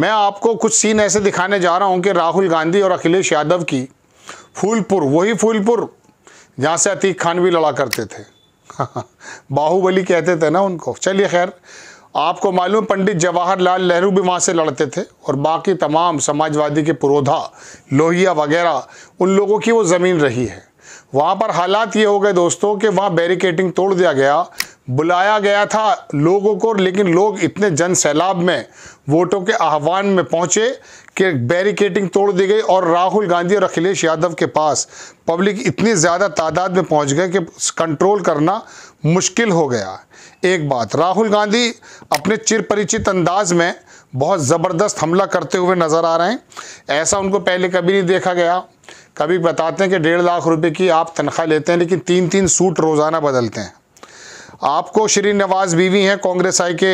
मैं आपको कुछ सीन ऐसे दिखाने जा रहा हूं कि राहुल गांधी और अखिलेश यादव की फूलपुर वही फूलपुर जहाँ से अतीक खान भी लड़ा करते थे बाहुबली कहते थे ना उनको चलिए खैर आपको मालूम पंडित जवाहरलाल नेहरू भी वहाँ से लड़ते थे और बाकी तमाम समाजवादी के पुरोधा लोहिया वगैरह उन लोगों की वो ज़मीन रही है वहाँ पर हालात ये हो गए दोस्तों कि वहाँ बैरिकेटिंग तोड़ दिया गया बुलाया गया था लोगों को लेकिन लोग इतने जन सैलाब में वोटों के आह्वान में पहुंचे कि बैरिकेटिंग तोड़ दी गई और राहुल गांधी और अखिलेश यादव के पास पब्लिक इतनी ज़्यादा तादाद में पहुंच गए कि कंट्रोल करना मुश्किल हो गया एक बात राहुल गांधी अपने चिर परिचित अंदाज में बहुत ज़बरदस्त हमला करते हुए नज़र आ रहे हैं ऐसा उनको पहले कभी नहीं देखा गया कभी बताते हैं कि डेढ़ लाख रुपए की आप तनख्वाह लेते हैं लेकिन तीन तीन सूट रोज़ाना बदलते हैं आपको श्री नवाज बीवी हैं कांग्रेस आई के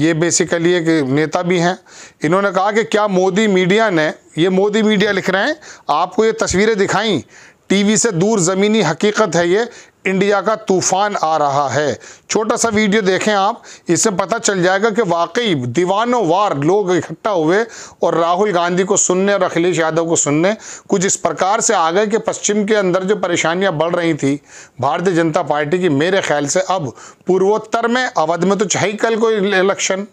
ये बेसिकली एक नेता भी हैं इन्होंने कहा कि क्या मोदी मीडिया ने ये मोदी मीडिया लिख रहे हैं आपको ये तस्वीरें दिखाई टीवी से दूर ज़मीनी हकीकत है ये इंडिया का तूफान आ रहा है छोटा सा वीडियो देखें आप इससे पता चल जाएगा कि वाकई दीवानों वार लोग इकट्ठा हुए और राहुल गांधी को सुनने और अखिलेश यादव को सुनने कुछ इस प्रकार से आ गए कि पश्चिम के अंदर जो परेशानियां बढ़ रही थी भारतीय जनता पार्टी की मेरे ख्याल से अब पूर्वोत्तर में अवध में तो चाहिए कल कोई इलेक्शन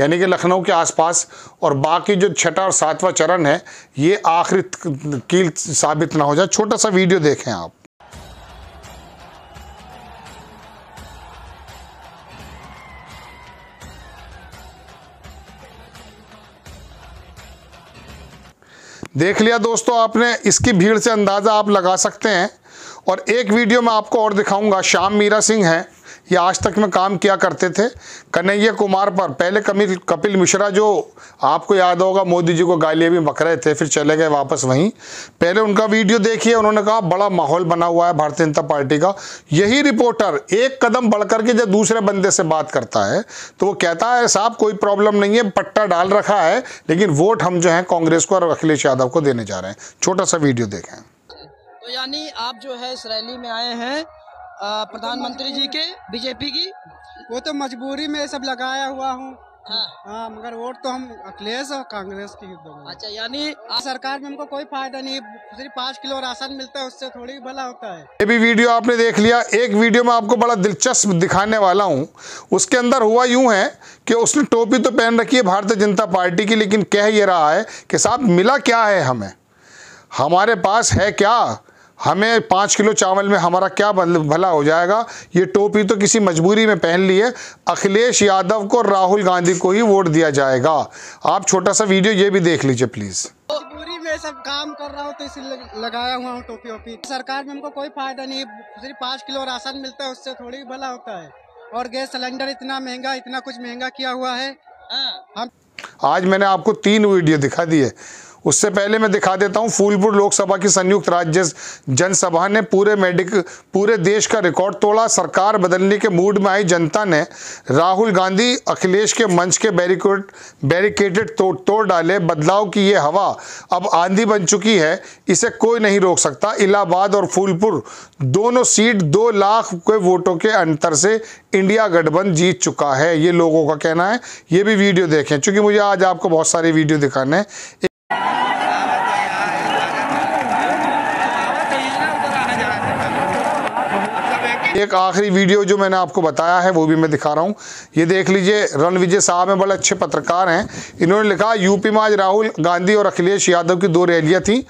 यानी कि लखनऊ के आसपास और बाकी जो छठा और सातवां चरण है ये आखिरी कील साबित ना हो जाए छोटा सा वीडियो देखें आप देख लिया दोस्तों आपने इसकी भीड़ से अंदाज़ा आप लगा सकते हैं और एक वीडियो में आपको और दिखाऊंगा श्याम मीरा सिंह है ये आज तक में काम किया करते थे कन्हैया कुमार पर पहले कपिल मिश्रा जो आपको याद होगा मोदी जी को गालियाँ भी बक रहे थे फिर चले गए वापस वहीं पहले उनका वीडियो देखिए उन्होंने कहा बड़ा माहौल बना हुआ है भारतीय जनता पार्टी का यही रिपोर्टर एक कदम बढ़ करके जब दूसरे बंदे से बात करता है तो वो कहता है साहब कोई प्रॉब्लम नहीं है पट्टा डाल रखा है लेकिन वोट हम जो है कांग्रेस को और अखिलेश यादव को देने जा रहे हैं छोटा सा वीडियो देखें तो यानी आप जो है इस रैली में आए हैं प्रधानमंत्री जी के बीजेपी की वो तो मजबूरी में सब लगाया हुआ हूँ हाँ आ, हाँ, मगर वोट तो हम अखिलेश और कांग्रेस की अच्छा यानी सरकार में हमको कोई फायदा नहीं सिर्फ पाँच किलो राशन मिलता है उससे थोड़ी भला होता है ये भी वीडियो आपने देख लिया एक वीडियो में आपको बड़ा दिलचस्प दिखाने वाला हूँ उसके अंदर हुआ यूं है कि उसने टोपी तो पहन रखी है भारतीय जनता पार्टी की लेकिन कह ये रहा है कि साहब मिला क्या है हमें हमारे पास है क्या हमें पाँच किलो चावल में हमारा क्या भला हो जाएगा ये टोपी तो किसी मजबूरी में पहन ली है अखिलेश यादव को राहुल गांधी को ही वोट दिया जाएगा आप छोटा सा वीडियो ये भी देख लीजिए प्लीज़ मजबूरी में सब काम कर रहा हूँ तो इसलिए लगाया हुआ हूँ टोपी वोपी सरकार में हमको कोई फायदा नहीं सिर्फ पाँच किलो राशन मिलता है उससे थोड़ी भला होता है और गैस सिलेंडर इतना महंगा इतना कुछ महंगा किया हुआ है हाँ। हम आज मैंने आपको तीन वीडियो दिखा दी है उससे पहले मैं दिखा देता हूं फूलपुर लोकसभा की संयुक्त राज्य जनसभा ने पूरे मेडिकल पूरे देश का रिकॉर्ड तोड़ा सरकार बदलने के मूड में आई जनता ने राहुल गांधी अखिलेश के मंच के बैरिकेड बैरिकेडेड तोड़ तोड़ डाले बदलाव की ये हवा अब आंधी बन चुकी है इसे कोई नहीं रोक सकता इलाहाबाद और फूलपुर दोनों सीट दो लाख के वोटों के अंतर से इंडिया गठबंधन जीत चुका है ये लोगों का कहना है ये भी वीडियो देखें चूंकि मुझे आज आपको बहुत सारी वीडियो दिखाने हैं एक आखिरी वीडियो जो मैंने आपको बताया है वो भी मैं दिखा रहा हूँ ये देख लीजिए रण विजय साहब हैं बड़े अच्छे पत्रकार हैं इन्होंने लिखा यूपी में आज राहुल गांधी और अखिलेश यादव की दो रैलियाँ थीं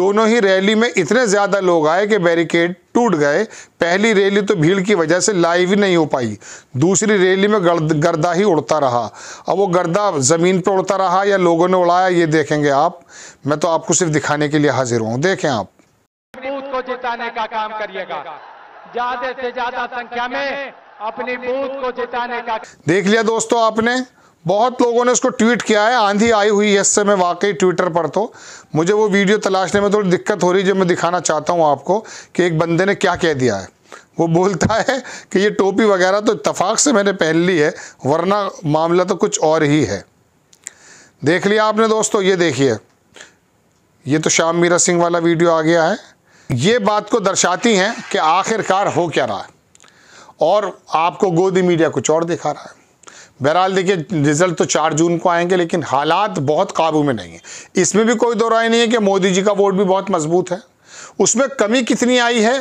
दोनों ही रैली में इतने ज़्यादा लोग आए कि बैरिकेड टूट गए पहली रैली तो भीड़ की वजह से लाइव ही नहीं हो पाई दूसरी रैली में गर्दा ही उड़ता रहा अब वो गर्दा ज़मीन पर उड़ता रहा या लोगों ने उड़ाया ये देखेंगे आप मैं तो आपको सिर्फ दिखाने के लिए हाजिर हूँ देखें आप को जिताने का काम करिएगा ज्यादा से ज्यादा संख्या में अपनी बूथ को जिताने का देख लिया दोस्तों आपने बहुत लोगों ने उसको ट्वीट किया है आंधी आई हुई है इससे मैं वाकई ट्विटर पर तो मुझे वो वीडियो तलाशने में थोड़ी दिक्कत हो रही है जो मैं दिखाना चाहता हूँ आपको कि एक बंदे ने क्या कह दिया है वो बोलता है कि ये टोपी वगैरह तो इतफाक़ से मैंने पहन ली है वरना मामला तो कुछ और ही है देख लिया आपने दोस्तों ये देखिए ये तो श्याम मीरा सिंह वाला वीडियो आ गया है ये बात को दर्शाती हैं कि आखिरकार हो क्या रहा है और आपको गोदी मीडिया कुछ और दिखा रहा है बहरहाल देखिए रिजल्ट तो चार जून को आएंगे लेकिन हालात बहुत काबू में नहीं है इसमें भी कोई दो राय नहीं है कि मोदी जी का वोट भी बहुत मजबूत है उसमें कमी कितनी आई है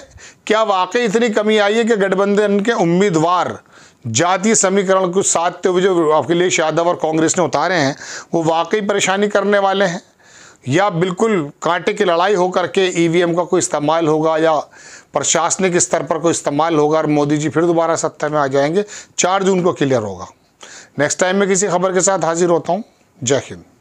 क्या वाकई इतनी कमी आई है कि गठबंधन के उम्मीदवार जातीय समीकरण को साधते हुए जो अखिलेश यादव और कांग्रेस ने उतारे हैं वो वाकई परेशानी करने वाले हैं या बिल्कुल कांटे की लड़ाई होकर के ईवीएम e का कोई इस्तेमाल होगा या प्रशासनिक स्तर पर कोई इस्तेमाल होगा और मोदी जी फिर दोबारा सत्ता में आ जाएंगे चार जून को क्लियर होगा नेक्स्ट टाइम में किसी खबर के साथ हाजिर होता हूँ जय हिंद